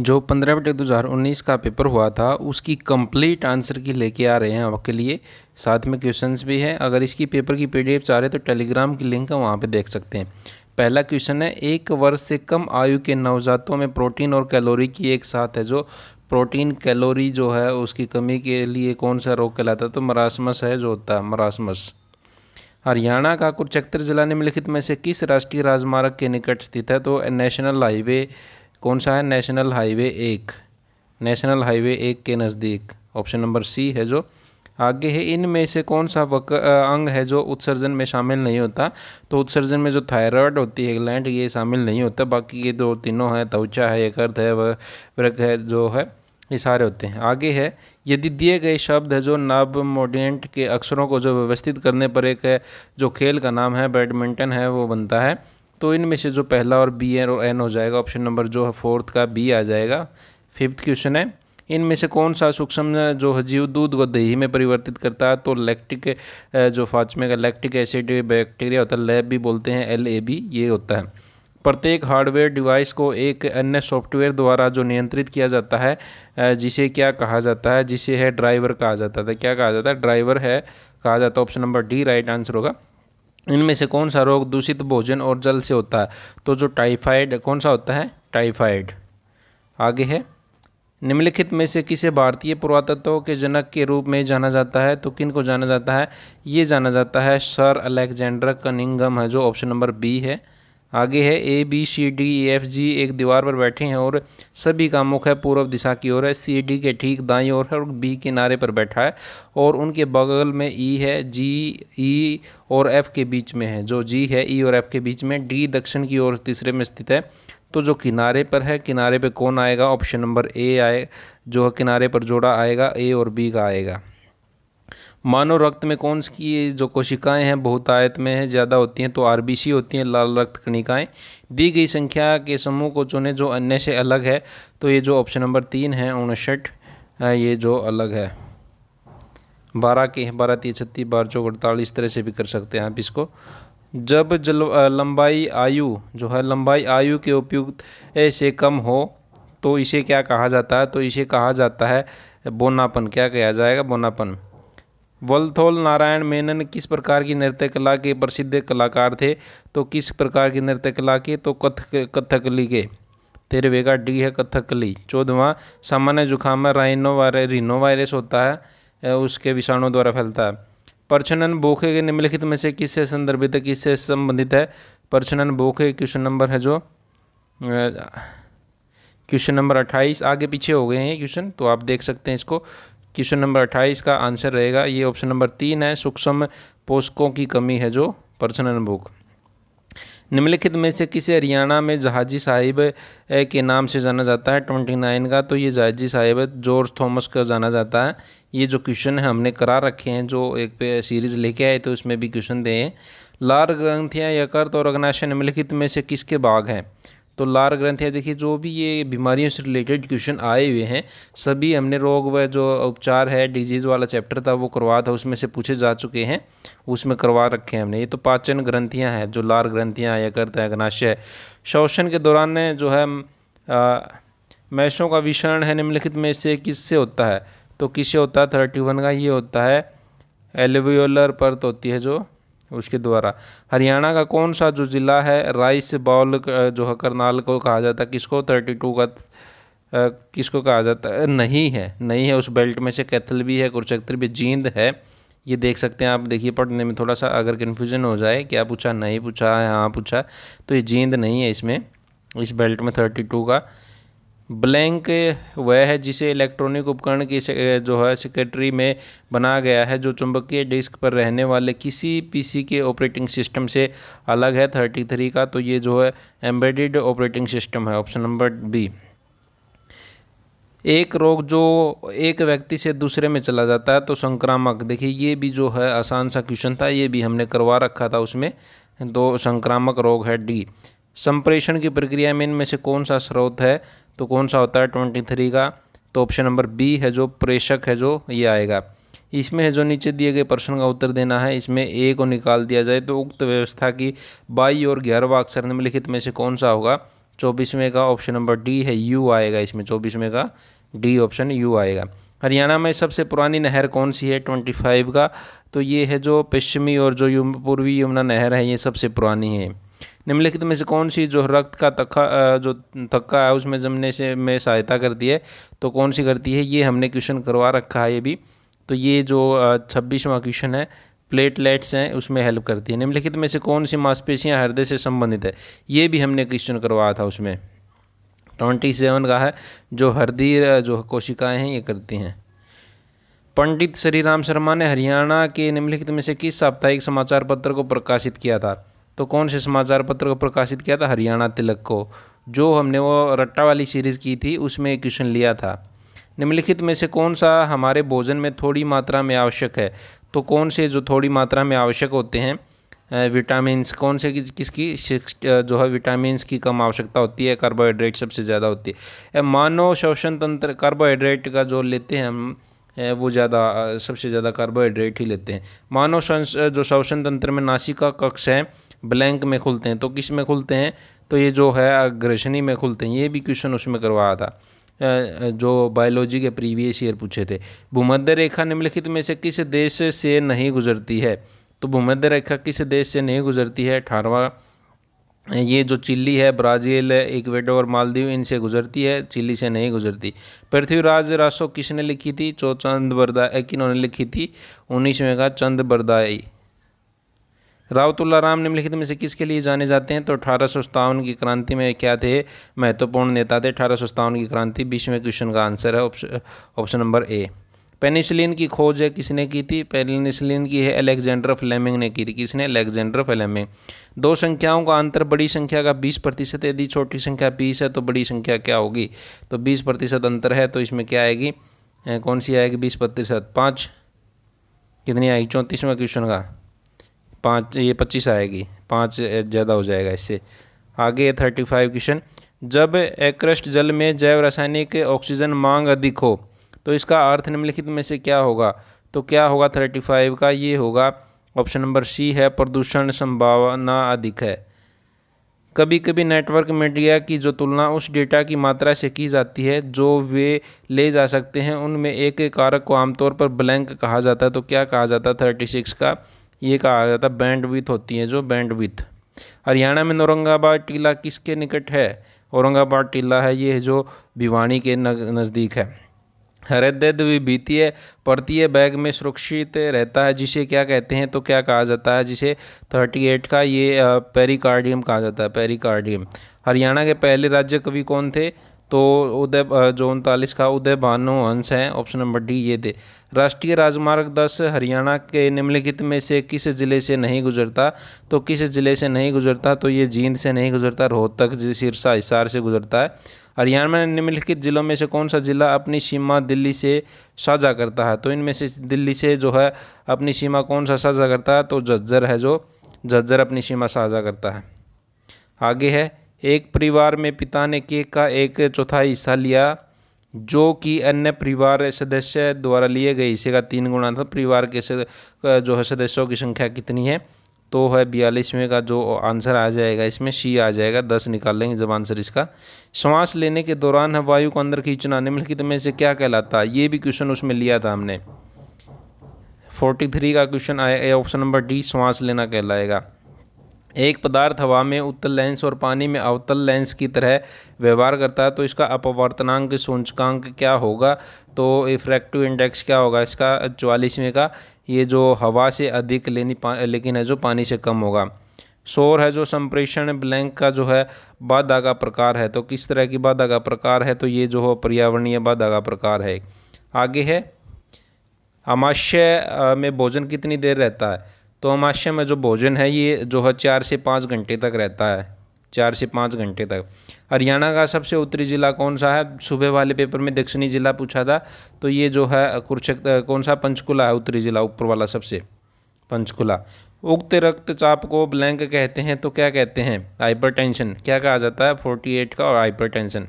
जो पंद्रह बटे दो हज़ार उन्नीस का पेपर हुआ था उसकी कंप्लीट आंसर की लेके आ रहे हैं आपके लिए साथ में क्वेश्चंस भी हैं अगर इसकी पेपर की पीडीएफ चाह रहे तो टेलीग्राम की लिंक है वहाँ पे देख सकते हैं पहला क्वेश्चन है एक वर्ष से कम आयु के नवजातों में प्रोटीन और कैलोरी की एक साथ है जो प्रोटीन कैलोरी जो है उसकी कमी के लिए कौन सा रोग कहलाता है तो मरासमस है जो होता है मरासमस हरियाणा का कुरुक्षेत्र जिला निम्नलिखित में से किस राष्ट्रीय राजमार्ग के निकट स्थित है तो नेशनल हाईवे कौन सा है नेशनल हाईवे एक नेशनल हाईवे एक के नज़दीक ऑप्शन नंबर सी है जो आगे है इनमें से कौन सा वक, अंग है जो उत्सर्जन में शामिल नहीं होता तो उत्सर्जन में जो थायराइड होती है ग्लैंड ये शामिल नहीं होता बाकी ये दो तीनों हैं त्वचा है अर्थ है वह वृग है जो है ये सारे होते हैं आगे है यदि दिए गए शब्द है जो नाब मोडियंट के अक्षरों को जो व्यवस्थित करने पर एक जो खेल का नाम है बैडमिंटन है वो बनता है तो इनमें से जो पहला और बी एन और एन हो जाएगा ऑप्शन नंबर जो है फोर्थ का बी आ जाएगा फिफ्थ क्वेश्चन है इनमें से कौन सा सूक्ष्म जो है जीव दूध को दही में परिवर्तित करता है तो लैक्टिक जो फाचमे का लैक्टिक एसिड बैक्टीरिया होता है लैब भी बोलते हैं एल ए बी ये होता है प्रत्येक हार्डवेयर डिवाइस को एक अन्य सॉफ्टवेयर द्वारा जो नियंत्रित किया जाता है जिसे क्या कहा जाता है जिसे है ड्राइवर कहा जाता था तो क्या कहा जाता है ड्राइवर है कहा जाता है option number D right answer होगा इनमें से कौन सा रोग दूषित भोजन और जल से होता है तो जो टाइफाइड कौन सा होता है टाइफाइड आगे है निम्नलिखित में से किसे भारतीय पुरातत्व के जनक के रूप में जाना जाता है तो किन को जाना जाता है ये जाना जाता है सर अलेक्जेंडर कनिंगम है जो ऑप्शन नंबर बी है आगे है A B C D F G एक दीवार पर बैठे हैं और सभी का मुख है पूर्व दिशा की ओर है सी डी के ठीक दाई ओर है और बी किनारे पर बैठा है और उनके बगल में ई e है जी ई e और एफ के बीच में है जो जी है ई e और एफ के बीच में डी दक्षिण की ओर तीसरे में स्थित है तो जो किनारे पर है किनारे पर कौन आएगा ऑप्शन नंबर ए आए जो किनारे पर जोड़ा आएगा ए और बी का आएगा मानव रक्त में कौन सी जो कोशिकाएं हैं बहुत आयत में है ज़्यादा होती हैं तो आरबीसी होती हैं लाल रक्त कणिकाएं दी गई संख्या के समूह को चुने जो अन्य से अलग है तो ये जो ऑप्शन नंबर तीन है उनसठ ये जो अलग है बारह के बारह तीन छत्तीस बारह चौक अड़तालीस तरह से भी कर सकते हैं आप इसको जब जल लंबाई आयु जो है लंबाई आयु के उपयुक्त से कम हो तो इसे क्या कहा जाता है तो इसे कहा जाता है बोनापन क्या कहा जाएगा बोनापन वलथोल नारायण मेनन किस प्रकार की नृत्य कला के प्रसिद्ध कलाकार थे तो किस प्रकार की नृत्य कला के तो कथक कथकली के तेरे का डी है कथकली चौदहवा सामान्य जुखाम में राइनो वायरस रिनो वायरस होता है उसके विषाणु द्वारा फैलता है प्रचनन बोखे के निम्नलिखित में से किससे संदर्भित है किससे संबंधित है प्रचनन बोखे क्वेश्चन नंबर है जो क्वेश्चन नंबर अट्ठाईस आगे पीछे हो गए हैं क्वेश्चन तो आप देख सकते हैं इसको क्वेश्चन नंबर अट्ठाईस का आंसर रहेगा ये ऑप्शन नंबर तीन है सूक्ष्म पोषकों की कमी है जो पर्सनल बुक निम्नलिखित में से किसे हरियाणा में जहाजी साहिब के नाम से जाना जाता है ट्वेंटी नाइन का तो ये जहाजी साहिब जॉर्ज थॉमस का जाना जाता है ये जो क्वेश्चन है हमने करा रखे हैं जो एक पे सीरीज़ लेके आए तो इसमें भी क्वेश्चन दें लार ग्रंथियाँ यकर्त और अग्नाशय निम्नलिखित में से किसके भाग हैं तो लार ग्रंथ है देखिए जो भी ये बीमारियों से रिलेटेड क्वेश्चन आए हुए हैं सभी हमने रोग व जो उपचार है डिजीज़ वाला चैप्टर था वो करवा था उसमें से पूछे जा चुके हैं उसमें करवा रखे हैं हमने ये तो पाचन ग्रंथियाँ हैं जो लार ग्रंथियाँ या करते हैं अग्नाशय शोषण के दौरान जो है मैशों का विषरण है निम्नलिखित में से किससे होता है तो किससे होता है थर्टी वन का ये होता है एलिवियोलर परत तो होती है जो उसके द्वारा हरियाणा का कौन सा जो ज़िला है राइस बॉल जो है करनाल को कहा जाता है किसको थर्टी टू का किसको कहा जाता है नहीं है नहीं है उस बेल्ट में से कैथल भी है कुरुक्षेत्र भी जींद है ये देख सकते हैं आप देखिए पढ़ने में थोड़ा सा अगर कन्फ्यूजन हो जाए क्या पूछा नहीं पूछा है हाँ पूछा तो ये जींद नहीं है इसमें इस बेल्ट में थर्टी टू का ब्लैंक वह है जिसे इलेक्ट्रॉनिक उपकरण की जो है सेक्रेटरी में बनाया गया है जो चुंबकीय डिस्क पर रहने वाले किसी पीसी के ऑपरेटिंग सिस्टम से अलग है थर्टी थ्री का तो ये जो है एम्बेडेड ऑपरेटिंग सिस्टम है ऑप्शन नंबर बी एक रोग जो एक व्यक्ति से दूसरे में चला जाता है तो संक्रामक देखिए ये भी जो है आसान सा क्वेश्चन था ये भी हमने करवा रखा था उसमें दो तो संक्रामक रोग है डी संप्रेषण की प्रक्रिया में इनमें से कौन सा स्रोत है तो कौन सा होता है ट्वेंटी थ्री का तो ऑप्शन नंबर बी है जो प्रेषक है जो ये आएगा इसमें है जो नीचे दिए गए प्रश्न का उत्तर देना है इसमें ए को निकाल दिया जाए तो उक्त व्यवस्था की बाई और ग्यारहवा अक्षर निम्नलिखित में से कौन सा होगा चौबीसवें का ऑप्शन नंबर डी है यू आएगा इसमें चौबीसवें का डी ऑप्शन यू आएगा हरियाणा में सबसे पुरानी नहर कौन सी है ट्वेंटी फाइव का तो ये है जो पश्चिमी और जो पूर्वी यमुना नहर है ये सबसे पुरानी है निम्नलिखित में से कौन सी जो रक्त का तक्का जो थक्का है उसमें जमने से में सहायता करती है तो कौन सी करती है ये हमने क्वेश्चन करवा रखा है ये भी तो ये जो छब्बीसवां क्वेश्चन है प्लेटलेट्स हैं उसमें हेल्प करती है निम्नलिखित में से कौन सी मांसपेशियाँ हृदय से संबंधित है ये भी हमने क्वेश्चन करवाया था उसमें ट्वेंटी सेवन का है जो हृदय जो कोशिकाएं हैं ये करती हैं पंडित श्री राम शर्मा ने हरियाणा के निम्नलिखित में से किस साप्ताहिक समाचार पत्र को प्रकाशित किया था तो कौन से समाचार पत्र को प्रकाशित किया था हरियाणा तिलक को जो हमने वो रट्टा वाली सीरीज़ की थी उसमें एक क्वेश्चन लिया था निम्नलिखित में से कौन सा हमारे भोजन में थोड़ी मात्रा में आवश्यक है तो कौन से जो थोड़ी मात्रा में आवश्यक होते हैं विटामिन कौन से किस किसकी जो है विटामिन्स की कम आवश्यकता होती है कार्बोहाइड्रेट सबसे ज़्यादा होती है मानव शोषण तंत्र कार्बोहाइड्रेट का जो लेते हैं हम वो ज़्यादा सबसे ज़्यादा कार्बोहाइड्रेट ही लेते हैं मानव जो शोषण तंत्र में नासिका कक्ष है ब्लैंक में खुलते हैं तो किस में खुलते हैं तो ये जो है अग्रसनी में खुलते हैं ये भी क्वेश्चन उसमें करवाया था जो बायोलॉजी के प्रीवियस ईयर पूछे थे भूमध्य रेखा निम्नलिखित में से किस देश से नहीं गुजरती है तो भूमध्य रेखा किस देश से नहीं गुजरती है अठारवा ये जो चिल्ली है ब्राज़ील इक्वेडोर मालदीव इनसे गुजरती है चिल्ली से नहीं गुजरती पृथ्वीराज राशो किसने लिखी थी चो चंद बरदा किन्होंने लिखी थी उन्नीसवें का चंद बरदाई रावतुल्ला राम निम्नलिखित में से किसके लिए जाने जाते हैं तो अठारह की क्रांति में क्या थे महत्वपूर्ण नेता थे अठारह की क्रांति बीसवें क्वेश्चन का आंसर है ऑप्शन नंबर ए पेनिसिलिन की खोज है किसने की थी पेनिसिलिन की है अलेक्जेंडर फ्लेमिंग ने की थी किसने अलेक्जेंडर फ्लेमिंग दो संख्याओं का अंतर बड़ी संख्या का 20 प्रतिशत यदि छोटी संख्या 20 है तो बड़ी संख्या क्या होगी तो 20 प्रतिशत अंतर है तो इसमें क्या आएगी कौन सी आएगी 20 प्रतिशत पाँच कितनी आएगी चौंतीसवें क्वेश्चन का पाँच ये पच्चीस आएगी पाँच ज़्यादा हो जाएगा इससे आगे थर्टी फाइव क्वेश्चन जब एकरस्ट जल में जैव रासायनिक ऑक्सीजन मांग अधिक हो तो इसका अर्थ निम्नलिखित में से क्या होगा तो क्या होगा थर्टी फाइव का ये होगा ऑप्शन नंबर सी है प्रदूषण संभावना अधिक है कभी कभी नेटवर्क मीडिया की जो तुलना उस डेटा की मात्रा से की जाती है जो वे ले जा सकते हैं उनमें एक कारक को आमतौर पर ब्लैंक कहा जाता है तो क्या कहा जाता है थर्टी सिक्स का ये कहा जाता है बैंड विथ होती है जो बैंड विथ हरियाणा में औरंगाबाद टीला किसके निकट है औरंगाबाद टीला है ये जो भिवानी के नज़दीक है हृदय पड़ती है बैग में सुरक्षित रहता है जिसे क्या कहते हैं तो क्या कहा जाता है जिसे 38 का ये पेरिकार्डियम कहा जाता है पेरिकार्डियम हरियाणा के पहले राज्य कवि कौन थे तो उदय जो उनतालीस का उदय भानु अंश है ऑप्शन नंबर डी ये दे राष्ट्रीय राजमार्ग दस हरियाणा के निम्नलिखित में से किस ज़िले से नहीं गुजरता तो किस ज़िले से नहीं गुजरता तो ये जींद से नहीं गुजरता रोहतक सिरसा हिसार से गुजरता है हरियाणा में निम्नलिखित जिलों में से कौन सा ज़िला अपनी सीमा दिल्ली से साझा करता है तो इनमें से दिल्ली से जो है अपनी सीमा कौन सा साझा करता है तो झज्जर है जो झज्जर अपनी सीमा साझा करता है आगे है एक परिवार में पिता ने केक का एक चौथाई हिस्सा लिया जो कि अन्य परिवार सदस्य द्वारा लिए गए हिस्से का तीन गुणा था परिवार के जो है सदस्यों की संख्या कितनी है तो है बयालीसवें का जो आंसर आ जाएगा इसमें सी आ जाएगा दस निकाल लेंगे जब आंसर इसका श्वास लेने के दौरान है वायु को अंदर खींचना निम्नलिखित में से क्या कहलाता है ये भी क्वेश्चन उसमें लिया था हमने फोर्टी थ्री का क्वेश्चन आया ऑप्शन नंबर डी श्वास लेना कहलाएगा एक पदार्थ हवा में उत्तल लेंस और पानी में अवतल लेंस की तरह व्यवहार करता है तो इसका अपवर्तनांक सूचकांक क्या होगा तो इफ्रैक्टिव इंडेक्स क्या होगा इसका चवालीसवें का ये जो हवा से अधिक लेनी पा लेकिन है जो पानी से कम होगा शोर है जो संप्रेषण ब्लैंक का जो है बाधा का प्रकार है तो किस तरह की बाधा का प्रकार है तो ये जो हो पर्यावरणीय बाधा का प्रकार है आगे है अमाशय में भोजन कितनी देर रहता है अमाशय तो में जो भोजन है ये जो है चार से पाँच घंटे तक रहता है चार से पाँच घंटे तक हरियाणा का सबसे उत्तरी ज़िला कौन सा है सुबह वाले पेपर में दक्षिणी ज़िला पूछा था तो ये जो है कुरुक्षेत्र कौन सा पंचकुला है उत्तरी ज़िला ऊपर वाला सबसे पंचकुला उक्त रक्तचाप को ब्लैंक कहते हैं तो क्या कहते हैं हाइपरटेंशन क्या कहा जाता है फोर्टी एट का और हाइपरटेंशन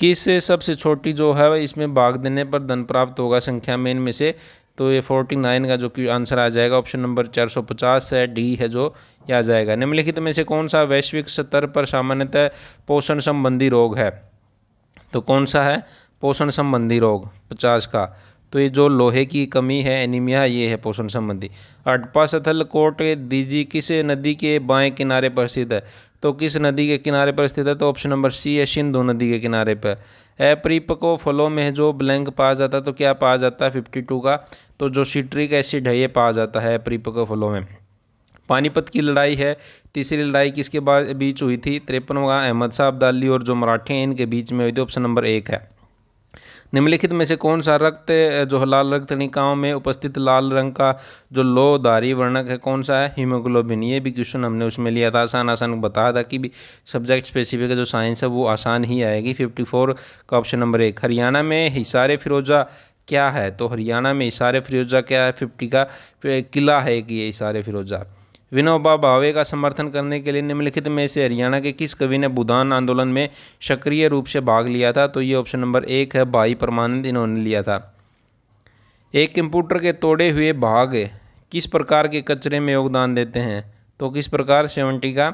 किस सबसे छोटी जो है इसमें भाग देने पर धन प्राप्त होगा संख्या में इनमें से तो ये फोर्टी नाइन का जो कि आंसर आ जाएगा ऑप्शन नंबर चार सौ पचास है डी है जो यह आ जाएगा निम्नलिखित में से कौन सा वैश्विक स्तर पर सामान्यतः पोषण संबंधी रोग है तो कौन सा है पोषण संबंधी रोग पचास का तो ये जो लोहे की कमी है एनीमिया ये है पोषण संबंधी अडपा सथल कोट दीजी किस नदी के बाएं किनारे पर स्थित है तो किस नदी के किनारे पर स्थित है तो ऑप्शन नंबर सी है सिंधु नदी के किनारे पर अपरिपको फलों में जो ब्लैंक पाया जाता है तो क्या पाया जाता है फिफ्टी टू का तो जो सिट्रिक एसिड है ये पाया जाता है अपरिपको फलों में पानीपत की लड़ाई है तीसरी लड़ाई किसके बीच हुई थी तिरपनवा अहमद साहब अब्दाली और जो मराठे हैं इनके बीच में हुई थी ऑप्शन नंबर एक है निम्नलिखित में से कौन सा रक्त जो लाल रक्त निकायों में उपस्थित लाल रंग का जो लोधारी वर्णक है कौन सा है हीमोग्लोबिन ये भी क्वेश्चन हमने उसमें लिया था आसान आसान बताया था कि भी सब्जेक्ट स्पेसिफिक जो साइंस है वो आसान ही आएगी फिफ्टी फोर का ऑप्शन नंबर एक हरियाणा में हिसारे फिरोजा क्या है तो हरियाणा में इशारे फिरोजा क्या है फिफ्टी का किला है कि ये इशारे फिरोजा विनोबा भावे का समर्थन करने के लिए निम्नलिखित में से हरियाणा के किस कवि ने बुदान आंदोलन में सक्रिय रूप से भाग लिया था तो ये ऑप्शन नंबर एक है भाई परमानंद इन्होंने लिया था एक कंप्यूटर के तोड़े हुए भाग किस प्रकार के कचरे में योगदान देते हैं तो किस प्रकार सेवेंटी का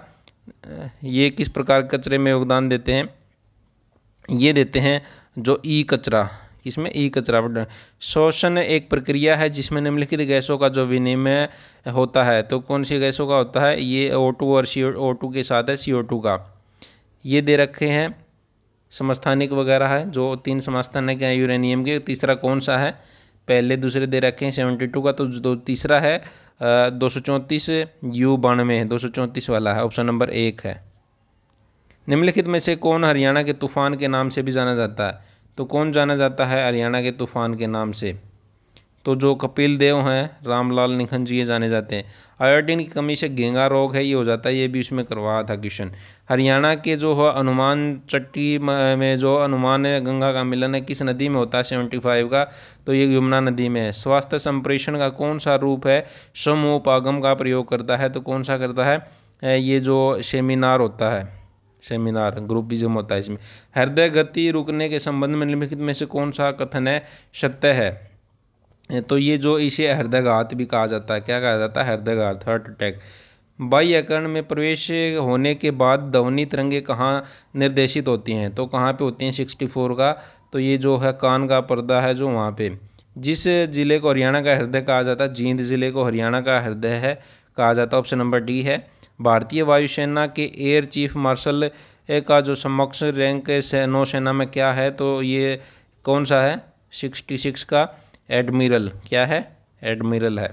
ये किस प्रकार कचरे में योगदान देते हैं ये देते हैं जो ई कचरा इसमें ई कचरा बढ़ शोषण एक प्रक्रिया है जिसमें निम्नलिखित गैसों का जो विनिमय होता है तो कौन सी गैसों का होता है ये ओ टू और सी ओ टू के साथ है सी ओ टू का ये दे रखे हैं समस्थानिक वगैरह है जो तीन समस्थानिक हैं यूरेनियम के तीसरा कौन सा है पहले दूसरे दे रखे हैं सेवेंटी टू का तो जो तीसरा है दो सौ चौंतीस यू बानवे दो सौ चौंतीस वाला है ऑप्शन नंबर एक है निम्नलिखित में से कौन हरियाणा के तूफान के नाम से भी जाना जाता है तो कौन जाना जाता है हरियाणा के तूफ़ान के नाम से तो जो कपिल देव हैं रामलाल निखन जी ये जाने जाते हैं आयोडीन की कमी से गेंगा रोग है ये हो जाता है ये भी उसमें करवाया था क्वेश्चन हरियाणा के जो हो अनुमान चट्टी में जो अनुमान है गंगा का मिलन है किस नदी में होता है सेवेंटी फाइव का तो ये यमुना नदी में है स्वास्थ्य संप्रेषण का कौन सा रूप है पागम का प्रयोग करता है तो कौन सा करता है ये जो सेमिनार होता है सेमिनार ग्रुपिज्म होता है इसमें हृदय गति रुकने के संबंध में निम्नलिखित में से कौन सा कथन है सत्य है तो ये जो इसे हृदयघात भी कहा जाता है क्या कहा जाता है हृदयघात हार्ट अटैक बाह्यकरण में प्रवेश होने के बाद ध्वनि तरंगे कहाँ निर्देशित होती हैं तो कहाँ पे होती हैं सिक्सटी फोर का तो ये जो है कान का पर्दा है जो वहाँ पे जिस जिले को हरियाणा का हृदय कहा जाता है जींद जिले को हरियाणा का हृदय है कहा जाता है ऑप्शन नंबर डी है भारतीय वायुसेना के एयर चीफ मार्शल का जो समक्ष रैंक नौसेना में क्या है तो ये कौन सा है सिक्सटी सिक्स का एडमिरल क्या है एडमिरल है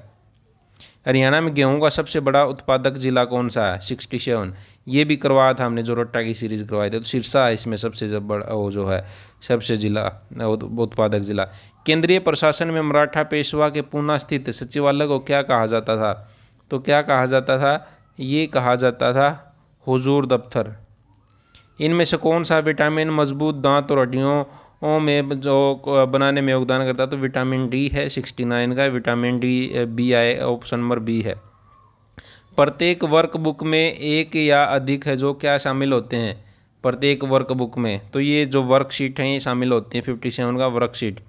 हरियाणा में गेहूं का सबसे बड़ा उत्पादक जिला कौन सा है सिक्सटी सेवन ये भी करवाया था हमने जो रोट्टा की सीरीज करवाई थी तो सिरसा है इसमें सबसे जब बड़ा वो जो है सबसे जिला तो उत्पादक जिला केंद्रीय प्रशासन में मराठा पेशवा के पूना स्थित सचिवालय को क्या कहा जाता था तो क्या कहा जाता था ये कहा जाता था हुजूर दफ्तर इनमें से कौन सा विटामिन मजबूत दांत और हड्डियों में जो बनाने में योगदान करता है तो विटामिन डी है सिक्सटी नाइन का विटामिन डी बी आए ऑप्शन नंबर बी है प्रत्येक वर्कबुक में एक या अधिक है जो क्या शामिल होते हैं प्रत्येक वर्कबुक में तो ये जो वर्कशीट हैं ये शामिल होती हैं फिफ्टी सेवन का वर्कशीट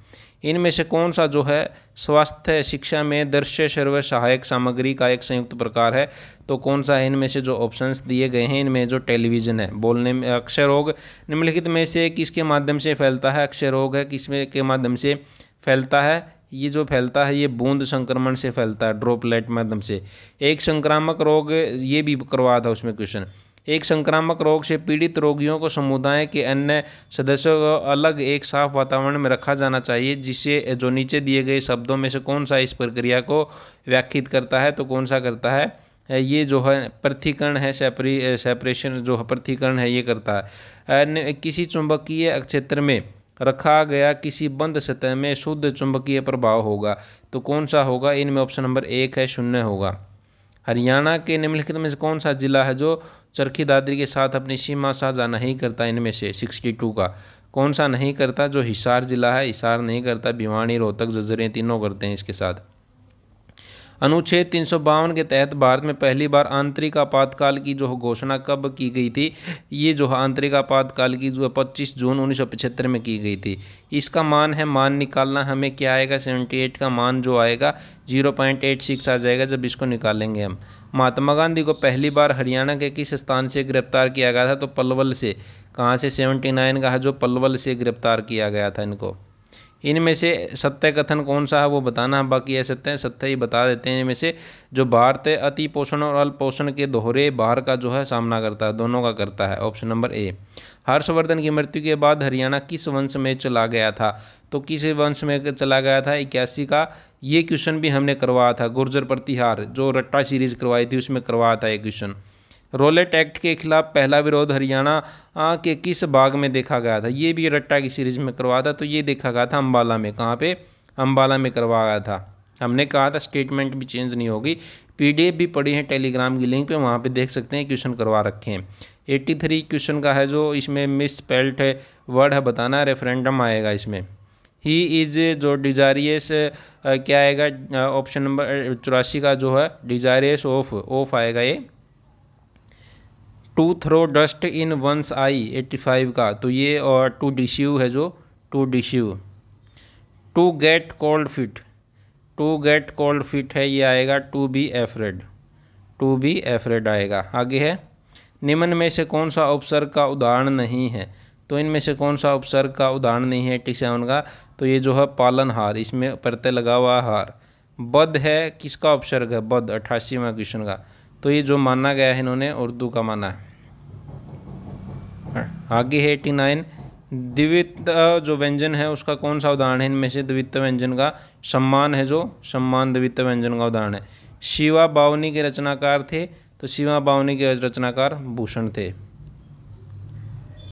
इनमें से कौन सा जो है स्वास्थ्य शिक्षा में दृश्य सर्व सहायक सामग्री का एक संयुक्त प्रकार है तो कौन सा है इनमें से जो ऑप्शंस दिए गए हैं इनमें जो टेलीविज़न है बोलने में अक्षय रोग निम्नलिखित में से किसके माध्यम से फैलता है अक्षय रोग है किस में के माध्यम से फैलता है ये जो फैलता है ये बूंद संक्रमण से फैलता है ड्रॉपलेट माध्यम से एक संक्रामक रोग ये भी करवा था उसमें क्वेश्चन एक संक्रामक रोग से पीड़ित रोगियों को समुदाय के अन्य सदस्यों को अलग एक साफ वातावरण में रखा जाना चाहिए जिसे जो नीचे दिए गए शब्दों में से कौन सा इस प्रक्रिया को व्याख्यात करता है तो कौन सा करता है ये जो है पृथ्वीकरण है सेपरी सेपरेशन जो है पृथ्वीकरण है ये करता है किसी चुंबकीय क्षेत्र में रखा गया किसी बंद सतह में शुद्ध चुंबकीय प्रभाव होगा तो कौन सा होगा इनमें ऑप्शन नंबर एक है शून्य होगा हरियाणा के निम्नलिखित में से कौन सा जिला है जो चरखी दादरी के साथ अपनी सीमा साझा नहीं करता इनमें से सिक्सटी टू का कौन सा नहीं करता जो हिसार ज़िला है हिसार नहीं करता भिवानी रोहतक जजरें तीनों करते हैं इसके साथ अनुच्छेद तीन के तहत भारत में पहली बार आंतरिक आपातकाल की जो घोषणा कब की गई थी ये जो आंतरिक आपातकाल की जो पच्चीस जून उन्नीस में की गई थी इसका मान है मान निकालना हमें क्या आएगा सेवेंटी एट का मान जो आएगा जीरो पॉइंट एट सिक्स आ जाएगा जब इसको निकालेंगे हम महात्मा गांधी को पहली बार हरियाणा के किस स्थान से गिरफ्तार किया गया था तो पलवल से कहाँ से सेवेंटी नाइन है जो पलवल से गिरफ्तार किया गया था इनको इनमें से सत्य कथन कौन सा है वो बताना है बाकी असत्य है सत्य ही बता देते हैं इनमें से जो भारत अति पोषण और अल्प पोषण के दोहरे बाहर का जो है सामना करता है दोनों का करता है ऑप्शन नंबर ए हर्षवर्धन की मृत्यु के बाद हरियाणा किस वंश में चला गया था तो किस वंश में चला गया था इक्यासी का ये क्वेश्चन भी हमने करवाया था गुर्जर प्रतिहार जो रट्टा सीरीज करवाई थी उसमें करवाया था ये क्वेश्चन रोलेट एक्ट के खिलाफ पहला विरोध हरियाणा के किस बाग में देखा गया था ये भी रट्टा की सीरीज में करवा था तो ये देखा गया था अम्बाला में कहाँ पे अम्बाला में करवाया था हमने कहा था स्टेटमेंट भी चेंज नहीं होगी पीडीएफ भी पड़ी है टेलीग्राम की लिंक पे वहाँ पे देख सकते हैं क्वेश्चन करवा रखे हैं एट्टी थ्री क्वेश्चन का है जो इसमें मिस स्पेल्ट है वर्ड है बताना रेफरेंडम आएगा इसमें ही इज जो डिजारियस क्या आएगा ऑप्शन नंबर चौरासी का जो है डिजारियस ऑफ ऑफ आएगा ये to throw dust in one's eye eighty five का तो ये और टू डिश्यू है जो टू डिश्यू to get cold feet to get cold feet है ये आएगा to be afraid to be afraid आएगा आगे है निम्न में से कौन सा उपसर्ग का उदाहरण नहीं है तो इनमें से कौन सा उपसर्ग का उदाहरण नहीं है टी सेवन का तो ये जो है पालनहार इसमें प्रत्यय लगा हुआ हार बद है किसका उपसर्ग है बद अट्ठासीवा क्वेश्चन का तो ये जो माना गया है इन्होंने उर्दू का माना है आगे है एटी नाइन द्वित जो व्यंजन है उसका कौन सा उदाहरण है इनमें से द्वित्त व्यंजन का सम्मान है जो सम्मान द्वित्त व्यंजन का उदाहरण है शिवा बावनी के रचनाकार थे तो शिवा बावनी के रचनाकार भूषण थे